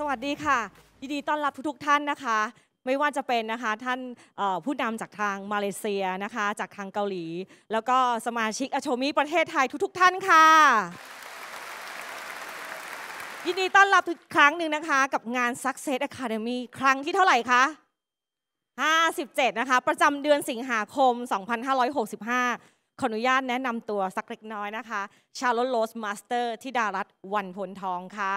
สวัสดีค่ะยินดีต้อนรับทุกๆ ท่านนะคะ ไม่ว่าจะเป็นนะคะท่านผู้นำจากทางมาเลเซียนะคะ จากทางเกาหลี แล้วก็สมาชิกอโชมิประเทศไทยทุก ๆ ท่านค่ะ ยินดีต้อนรับทุกครั้งหนึ่งนะคะ กับงาน Success Academy ครั้งที่เท่าไหร่คะ57นะคะประจำเดือนสิงหาคม 2565 ขออนุญาตแนะนำตัวสักเล็กน้อยนะคะ ชาลลโลสมาสเตอร์ที่ดารัตวันพลทองค่ะ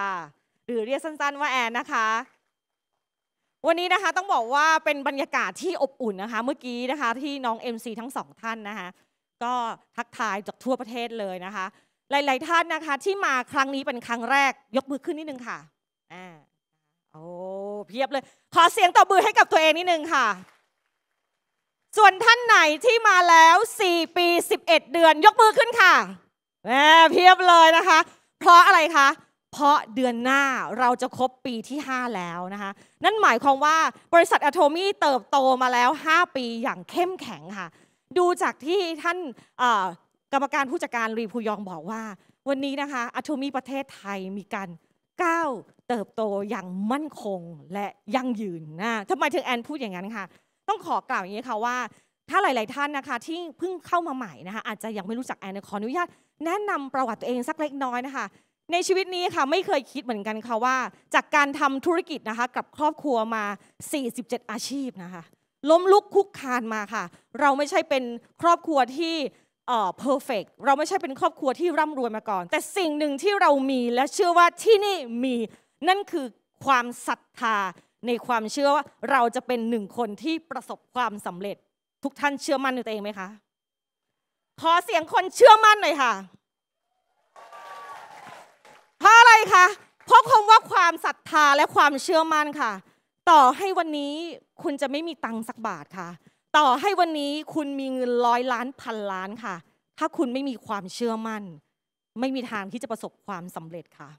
หรือเรียกสั้นๆ ว่าแอนนะคะ วันนี้นะคะต้องบอกว่าเป็นบรรยากาศที่อบอุ่นนะคะ เมื่อกี้นะคะที่น้อง MC ทั้งสองท่านนะคะ ก็ทักทายจากทั่วประเทศเลยนะคะ หลาย ๆท่านนะคะ ที่มาครั้งนี้เป็นครั้งแรกยกมือขึ้นนิดนึงค่ะอ่าโอ้เพียบเลยขอเสียงตบมือให้กับตัวเองนิดนึงค่ะ ส่วนท่านไหนที่มาแล้ว 4 ปี 11 เดือน ยกมือขึ้นค่ะแหมเพียบเลยนะคะ เพราะอะไรคะเพราะเดือนหน้าเราจะครบปีที่ 5 แล้วนะคะนั่นหมายความว่าบริษัทอะโทมี่เติบโตมาแล้ว5 ปีอย่างเข้มแข็งค่ะ ดูจากที่ท่านกรรมการผู้จัดการรีพูยองบอกว่า วันนี้นะคะอะโทมี่ประเทศไทยมีการก้าวเติบโตอย่างมั่นคงและยั่งยืนนะทำไมถึงแอนพูดอย่างนั้นคะต้องขอกล่าวอย่างนี้ค่ะว่า ถ้าหลาย ๆ ท่านนะคะที่เพิ่งเข้ามาใหม่นะคะอาจจะยังไม่รู้จักแอนขออนุญาตแนะนำประวัติตัวเองสักเล็กน้อยนะคะในชีวิตนี้ค่ะไม่เคยคิดเหมือนกันค่ะว่า จากการทำธุรกิจนะคะ กับครอบครัวมา 47 อาชีพนะคะ ล้มลุกคุกคานมาค่ะ เราไม่ใช่เป็นครอบครัวที่ เอ่อ perfect เราไม่ใช่เป็นครอบครัวที่ร่ำรวยมาก่อน แต่สิ่งหนึ่งที่เรามีและเชื่อว่าที่นี่มี นั่นคือความศรัทธาในความเชื่อว่าเราจะเป็นหนึ่งคนที่ประสบความสำเร็จ ทุกท่านเชื่อมั่นในตัวเองไหมคะขอเสียงคนเชื่อมั่นหน่อยค่ะคะเพราะคำว่าความศรัทธาและความเชื่อมั่นค่ะ ต่อให้วันนี้คุณจะไม่มีตังค์สักบาทค่ะ ต่อให้วันนี้คุณมีเงินร้อยล้านพันล้านค่ะ ถ้าคุณไม่มีความเชื่อมั่น ไม่มีทางที่จะประสบความสำเร็จค่ะ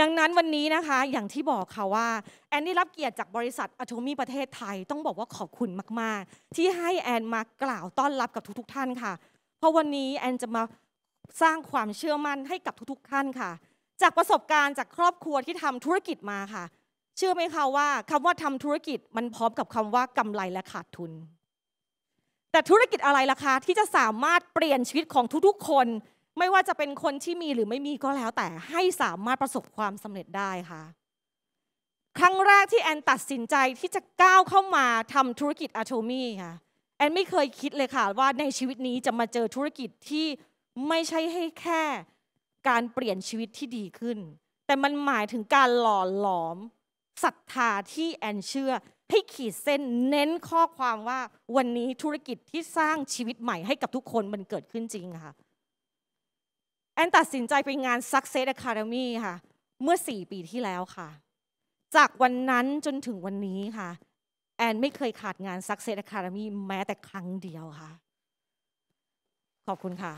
ดังนั้นวันนี้นะคะอย่างที่บอกค่ะว่า แอนได้รับเกียรติจากบริษัทอโทมี่ประเทศไทย ต้องบอกว่าขอบคุณมาก ๆ ที่ให้แอนมากล่าวต้อนรับกับทุก ๆ ท่านค่ะ เพราะวันนี้แอนจะมาสร้างความเชื่อมั่นให้กับทุก ๆ ท่านค่ะจากประสบการณ์จากครอบครัวที่ทำธุรกิจมาค่ะ เชื่อไหมคะว่าคำว่าทำธุรกิจมันพร้อมกับคำว่ากำไรและขาดทุน แต่ธุรกิจอะไรล่ะคะที่จะสามารถเปลี่ยนชีวิตของทุกๆคน ไม่ว่าจะเป็นคนที่มีหรือไม่มีก็แล้วแต่ให้สามารถประสบความสำเร็จได้ค่ะ ครั้งแรกที่แอน ตัดสินใจที่จะก้าวเข้ามาทำธุรกิจอะโทมี่ค่ะแอนไม่เคยคิดเลยค่ะว่าในชีวิตนี้จะมาเจอธุรกิจที่ไม่ใช่ให้แค่การเปลี่ยนชีวิตที่ดีขึ้น แต่มันหมายถึงการหล่อหลอมศรัทธาที่แอน เชื่อ ให้ขีดเส้นเน้นข้อความว่าวันนี้ธุรกิจที่สร้างชีวิตใหม่ให้กับทุกคนมันเกิดขึ้นจริงค่ะ แอน ตัดสินใจไปงาน Success Academy ค่ะเมื่อ 4 ปีที่แล้วค่ะ จากวันนั้นจนถึงวันนี้ค่ะแอน ไม่เคยขาดงาน Success Academy แม้แต่ครั้งเดียวค่ะขอบคุณค่ะ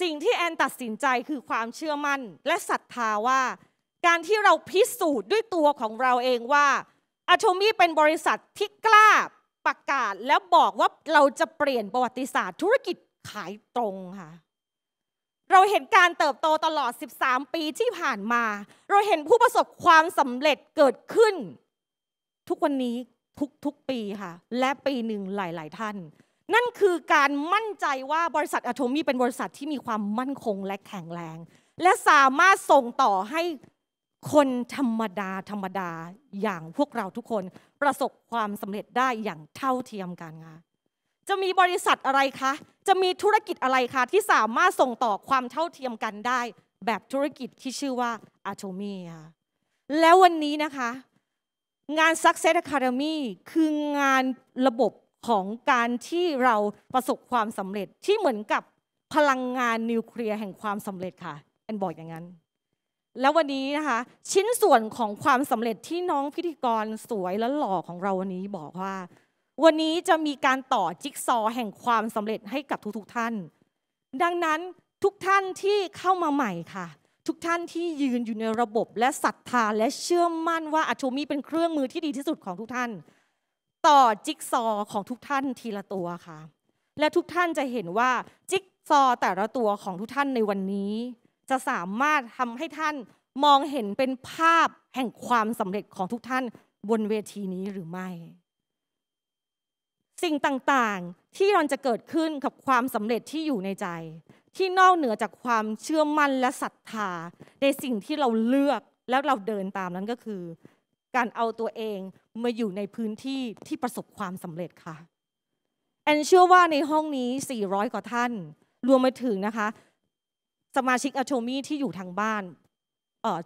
สิ่งที่แอนตัดสินใจคือความเชื่อมั่นและศรัทธาว่า การที่เราพิสูจน์ด้วยตัวของเราเองว่าอาโทมี่เป็นบริษัทที่กล้าประกาศแล้วบอกว่าเราจะเปลี่ยนประวัติศาสตร์ธุรกิจขายตรงค่ะเราเห็นการเติบโตตลอด 13 ปีที่ผ่านมา เราเห็นผู้ประสบความสำเร็จเกิดขึ้น ทุกวันนี้ทุกๆปีค่ะ และปีหนึ่งหลายๆท่านนั่นคือการมั่นใจว่าบริษัทอะโทมีเป็นบริษัทที่มีความมั่นคงและแข็งแรง และสามารถส่งต่อให้คนธรรมดาธรรมดาอย่างพวกเราทุกคนประสบความสำเร็จได้อย่างเท่าเทียมกันคะจะมีบริษัทอะไรคะ จะมีธุรกิจอะไรคะ ที่สามารถส่งต่อความเท่าเทียมกันได้แบบธุรกิจที่ชื่อว่าอะโทมีคะแล้ววันนี้นะคะ งาน Success Academy คืองานระบบของการที่เราประสบความสำเร็จที่เหมือนกับพลังงานนิวเคลียร์แห่งความสำเร็จค่ะแอนบอกอย่างนั้นแล้ววันนี้นะคะชิ้นส่วนของความสำเร็จที่น้องพิธีกรสวยและหล่อของเราวันนี้บอกว่า วันนี้จะมีการต่อจิ๊กซอแห่งความสำเร็จให้กับทุกๆ ท่าน ดังนั้นทุกท่านที่เข้ามาใหม่ค่ะ ทุกท่านที่ยืนอยู่ในระบบ และศรัทธา และเชื่อมั่นว่าอัจฉมีเป็นเครื่องมือที่ดีที่สุดของทุกท่านต่อจิ๊กซอของทุกท่านทีละตัวค่ะ และทุกท่านจะเห็นว่าจิ๊กซอแต่ละตัวของทุกท่านในวันนี้ จะสามารถทำให้ท่านมองเห็นเป็นภาพแห่งความสำเร็จของทุกท่านบนเวทีนี้หรือไม่ สิ่งต่างๆที่เราจะเกิดขึ้นกับความสำเร็จที่อยู่ในใจ ที่นอกเหนือจากความเชื่อมั่นและศรัทธาในสิ่งที่เราเลือกแล้วเราเดินตามนั้นก็คือ การเอาตัวเองมาอยู่ในพื้นที่ที่ประสบความสำเร็จค่ะแอนเชื่อว่าในห้องนี้ 400 กว่าท่าน รวมไปถึงนะคะ สมาชิกอาโชมี่ที่อยู่ทางบ้าน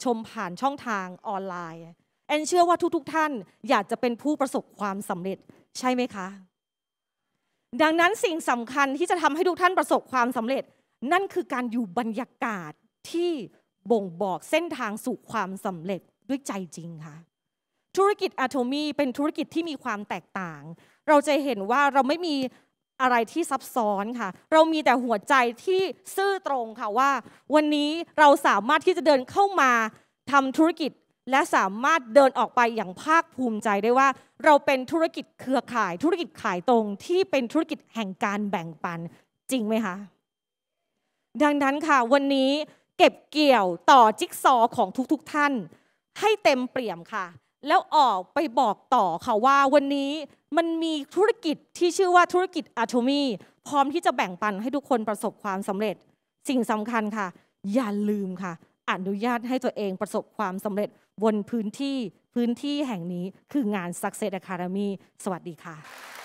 ชมผ่านช่องทางออนไลน์แอนเชื่อว่าทุกๆทท่านอยากจะเป็นผู้ประสบความสำเร็จใช่ไหมคะ ดังนั้นสิ่งสำคัญที่จะทำให้ทุกท่านประสบความสำเร็จ นั่นคือการอยู่บรรยากาศที่บ่งบอกเส้นทางสู่ความสำเร็จด้วยใจจริงค่ะธุรกิจอะโทมีเป็นธุรกิจที่มีความแตกต่าง เราจะเห็นว่าเราไม่มีอะไรที่ซับซ้อนค่ะ เรามีแต่หัวใจที่ซื่อตรงค่ะว่า วันนี้เราสามารถที่จะเดินเข้ามาทำธุรกิจและสามารถเดินออกไปอย่างภาคภูมิใจได้ว่าเราเป็นธุรกิจเครือข่าย ธุรกิจขายตรงที่เป็นธุรกิจแห่งการแบ่งปันจริงไหมคะ ดังนั้นค่ะ วันนี้เก็บเกี่ยวต่อจิ๊กซอของทุกๆทท่าน ให้เต็มเปี่ยมค่ะแล้วออกไปบอกต่อค่ะว่า วันนี้มันมีธุรกิจที่ชื่อว่าธุรกิจอะโทมีพร้อมที่จะแบ่งปันให้ทุกคนประสบความสำเร็จ สิ่งสำคัญค่ะอย่าลืมค่ะอนุญาตให้ตัวเองประสบความสำเร็จบนพื้นที่พื้นที่แห่งนี้คืองาน Success Academy สวัสดีค่ะ